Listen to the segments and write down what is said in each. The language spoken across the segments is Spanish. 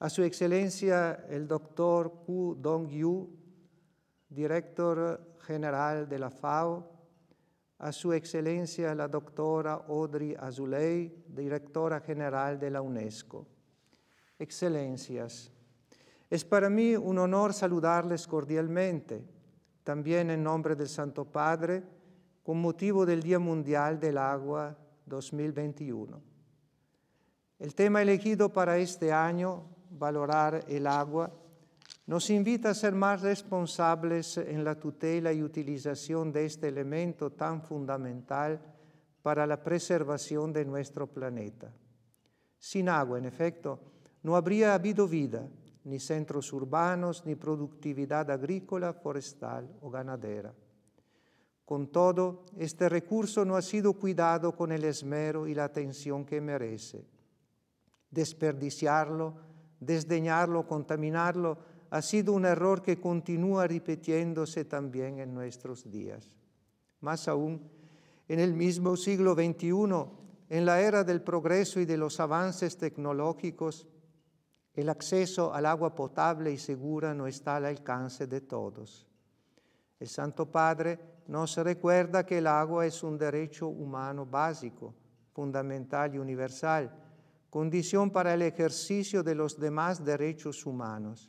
a su excelencia el doctor Ku Dong-yu, director general de la FAO, a su excelencia la doctora Audrey Azuley, directora general de la UNESCO. Excelencias, es para mí un honor saludarles cordialmente, también en nombre del Santo Padre, con motivo del Día Mundial del Agua 2021. El tema elegido para este año valorar el agua, nos invita a ser más responsables en la tutela y utilización de este elemento tan fundamental para la preservación de nuestro planeta. Sin agua, en efecto, no habría habido vida, ni centros urbanos, ni productividad agrícola, forestal o ganadera. Con todo, este recurso no ha sido cuidado con el esmero y la atención que merece. Desperdiciarlo desdeñarlo, contaminarlo, ha sido un error que continúa repitiéndose también en nuestros días. Más aún, en el mismo siglo XXI, en la era del progreso y de los avances tecnológicos, el acceso al agua potable y segura no está al alcance de todos. El Santo Padre nos recuerda que el agua es un derecho humano básico, fundamental y universal, condición para el ejercicio de los demás derechos humanos,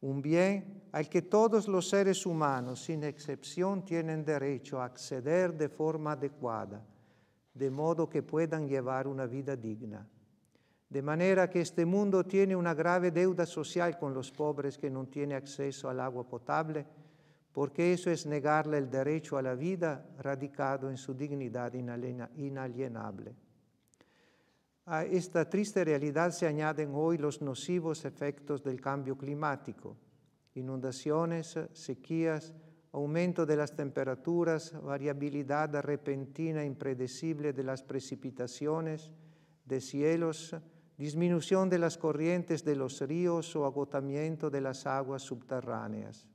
un bien al que todos los seres humanos, sin excepción, tienen derecho a acceder de forma adecuada, de modo que puedan llevar una vida digna. De manera que este mundo tiene una grave deuda social con los pobres que no tienen acceso al agua potable, porque eso es negarle el derecho a la vida radicado en su dignidad inalienable. A esta triste realidad se añaden hoy los nocivos efectos del cambio climático, inundaciones, sequías, aumento de las temperaturas, variabilidad repentina e impredecible de las precipitaciones, de cielos, disminución de las corrientes de los ríos o agotamiento de las aguas subterráneas.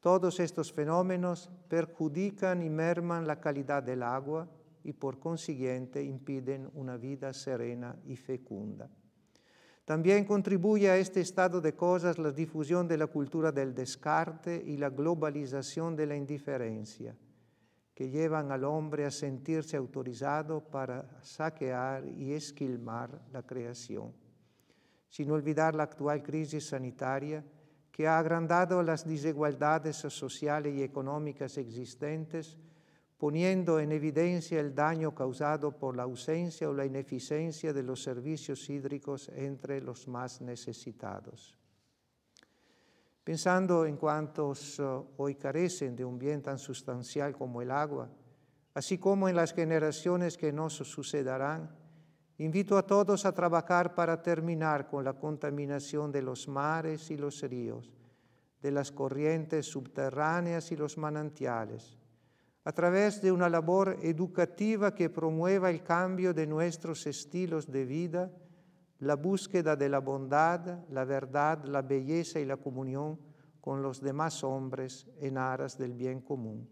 Todos estos fenómenos perjudican y merman la calidad del agua, y por consiguiente impiden una vida serena y fecunda. También contribuye a este estado de cosas la difusión de la cultura del descarte y la globalización de la indiferencia, que llevan al hombre a sentirse autorizado para saquear y esquilmar la creación. Sin olvidar la actual crisis sanitaria, que ha agrandado las desigualdades sociales y económicas existentes, poniendo en evidencia el daño causado por la ausencia o la ineficiencia de los servicios hídricos entre los más necesitados. Pensando en cuantos eh, hoy carecen de un bien tan sustancial como el agua, así como en las generaciones que nos sucederán, invito a todos a trabajar para terminar con la contaminación de los mares y los ríos, de las corrientes subterráneas y los manantiales, a través de una labor educativa que promueva el cambio de nuestros estilos de vida, la búsqueda de la bondad, la verdad, la belleza y la comunión con los demás hombres en aras del bien común.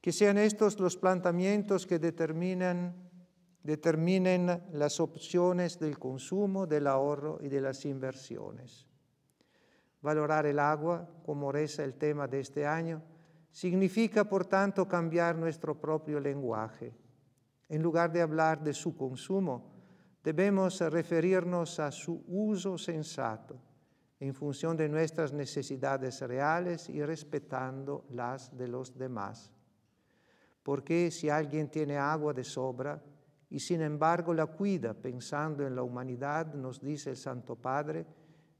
Que sean estos los planteamientos que determinen, las opciones del consumo, del ahorro y de las inversiones. Valorar el agua, como reza el tema de este año, Significa, por tanto, cambiar nuestro propio lenguaje. En lugar de hablar de su consumo, debemos referirnos a su uso sensato, en función de nuestras necesidades reales y respetando las de los demás. Porque si alguien tiene agua de sobra y sin embargo la cuida pensando en la humanidad, nos dice el Santo Padre,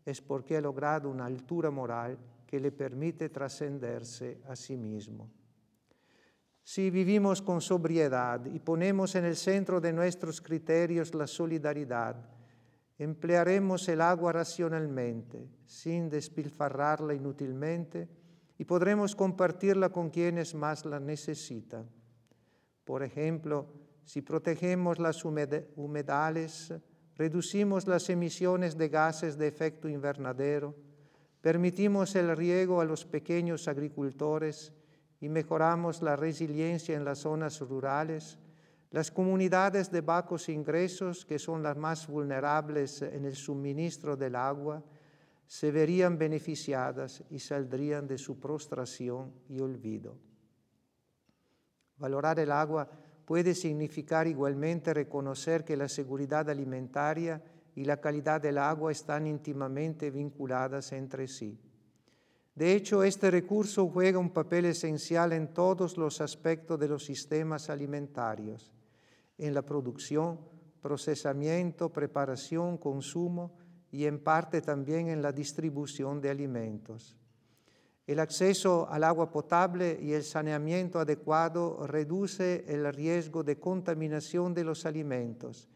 es porque ha logrado una altura moral que le permite trascenderse a sí mismo. Si vivimos con sobriedad y ponemos en el centro de nuestros criterios la solidaridad, emplearemos el agua racionalmente, sin despilfarrarla inútilmente, y podremos compartirla con quienes más la necesitan. Por ejemplo, si protegemos las humedales, reducimos las emisiones de gases de efecto invernadero, Permitimos el riego a los pequeños agricultores y mejoramos la resiliencia en las zonas rurales, las comunidades de bajos ingresos, que son las más vulnerables en el suministro del agua, se verían beneficiadas y saldrían de su prostración y olvido. Valorar el agua puede significar igualmente reconocer que la seguridad alimentaria y la calidad del agua están íntimamente vinculadas entre sí. De hecho, este recurso juega un papel esencial en todos los aspectos de los sistemas alimentarios, en la producción, procesamiento, preparación, consumo y en parte también en la distribución de alimentos. El acceso al agua potable y el saneamiento adecuado reduce el riesgo de contaminación de los alimentos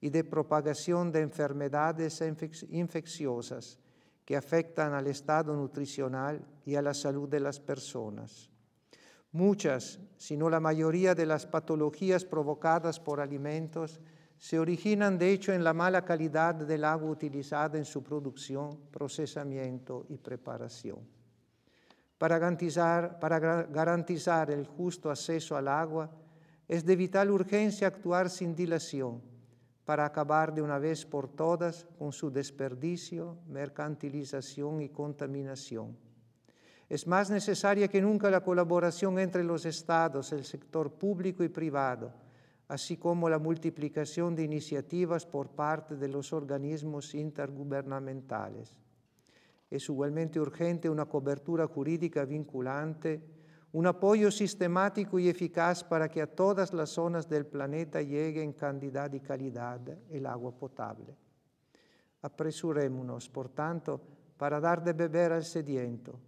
y de propagación de enfermedades infecciosas que afectan al estado nutricional y a la salud de las personas. Muchas, si no la mayoría de las patologías provocadas por alimentos se originan de hecho en la mala calidad del agua utilizada en su producción, procesamiento y preparación. Para garantizar, para garantizar el justo acceso al agua, es de vital urgencia actuar sin dilación para acabar de una vez por todas con su desperdicio, mercantilización y contaminación. Es más necesaria que nunca la colaboración entre los estados, el sector público y privado, así como la multiplicación de iniciativas por parte de los organismos intergubernamentales. Es igualmente urgente una cobertura jurídica vinculante un apoyo sistemático y eficaz para que a todas las zonas del planeta llegue en cantidad y calidad el agua potable. Apresurémonos, por tanto, para dar de beber al sediento.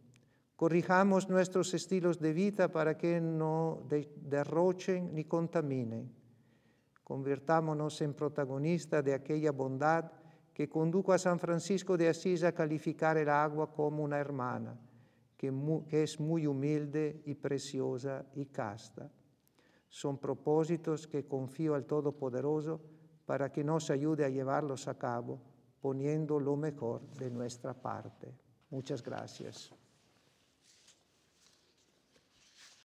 Corrijamos nuestros estilos de vida para que no derrochen ni contaminen. Convirtámonos en protagonista de aquella bondad que condujo a San Francisco de Asís a calificar el agua como una hermana que, es muy humilde y preciosa y casta. Son propósitos que confío al Todopoderoso para que nos ayude a llevarlos a cabo poniendo lo mejor de nuestra parte. Muchas gracias.